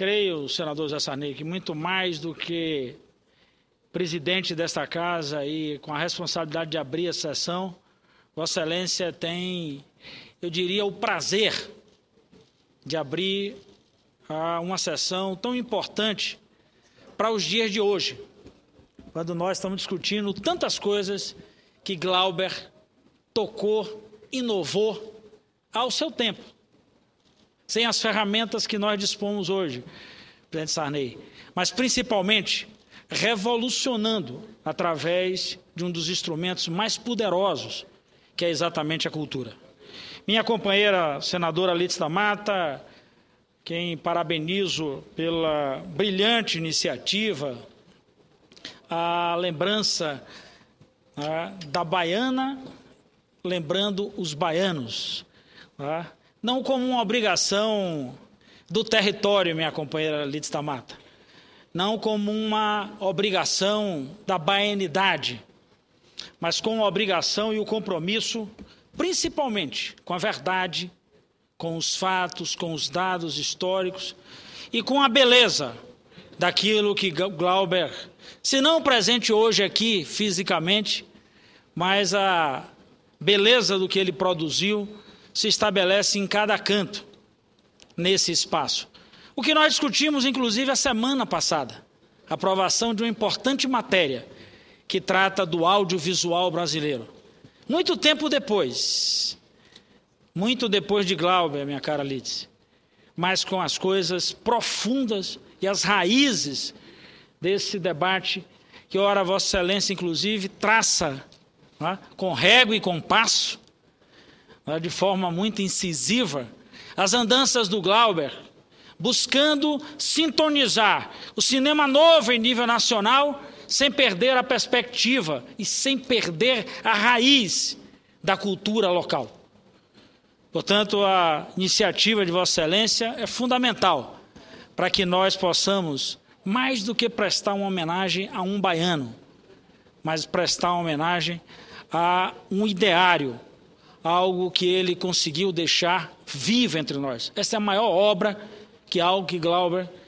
creio, senador Zé Sarney, que muito mais do que presidente desta casa e com a responsabilidade de abrir a sessão, Vossa Excelência tem, eu diria, o prazer de abrir uma sessão tão importante para os dias de hoje, quando nós estamos discutindo tantas coisas que Glauber tocou, inovou ao seu tempo sem as ferramentas que nós dispomos hoje, presidente Sarney, mas principalmente revolucionando através de um dos instrumentos mais poderosos, que é exatamente a cultura. Minha companheira senadora Litz da Mata, quem parabenizo pela brilhante iniciativa, a lembrança né, da baiana, lembrando os baianos. Né, não como uma obrigação do território, minha companheira Lidia Tamata, não como uma obrigação da baenidade, mas com a obrigação e o compromisso, principalmente com a verdade, com os fatos, com os dados históricos e com a beleza daquilo que Glauber, se não presente hoje aqui fisicamente, mas a beleza do que ele produziu se estabelece em cada canto nesse espaço. O que nós discutimos, inclusive, a semana passada, a aprovação de uma importante matéria que trata do audiovisual brasileiro. Muito tempo depois, muito depois de Glauber, minha cara Litz, mas com as coisas profundas e as raízes desse debate que, ora, Vossa Excelência, inclusive, traça é? com régua e compasso né, de forma muito incisiva, as andanças do Glauber, buscando sintonizar o cinema novo em nível nacional, sem perder a perspectiva e sem perder a raiz da cultura local. Portanto, a iniciativa de Vossa Excelência é fundamental para que nós possamos, mais do que prestar uma homenagem a um baiano, mas prestar uma homenagem a um ideário algo que ele conseguiu deixar vivo entre nós. Essa é a maior obra que algo que Glauber